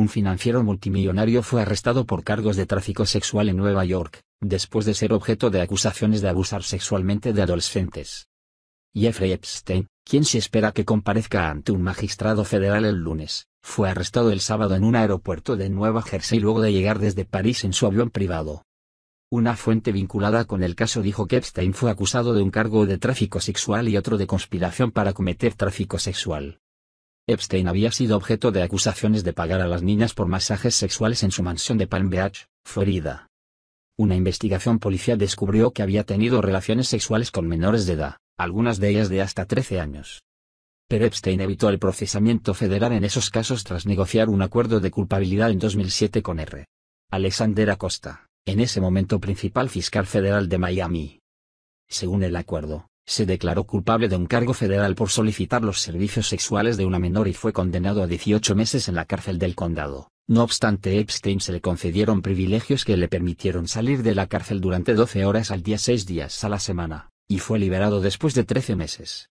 un financiero multimillonario fue arrestado por cargos de tráfico sexual en Nueva York, después de ser objeto de acusaciones de abusar sexualmente de adolescentes. Jeffrey Epstein, quien se espera que comparezca ante un magistrado federal el lunes, fue arrestado el sábado en un aeropuerto de Nueva Jersey luego de llegar desde París en su avión privado. Una fuente vinculada con el caso dijo que Epstein fue acusado de un cargo de tráfico sexual y otro de conspiración para cometer tráfico sexual. Epstein había sido objeto de acusaciones de pagar a las niñas por masajes sexuales en su mansión de Palm Beach, Florida. Una investigación policial descubrió que había tenido relaciones sexuales con menores de edad, algunas de ellas de hasta 13 años. Pero Epstein evitó el procesamiento federal en esos casos tras negociar un acuerdo de culpabilidad en 2007 con R. Alexander Acosta, en ese momento principal fiscal federal de Miami. Según el acuerdo, se declaró culpable de un cargo federal por solicitar los servicios sexuales de una menor y fue condenado a 18 meses en la cárcel del condado. No obstante, Epstein se le concedieron privilegios que le permitieron salir de la cárcel durante 12 horas al día 6 días a la semana, y fue liberado después de 13 meses.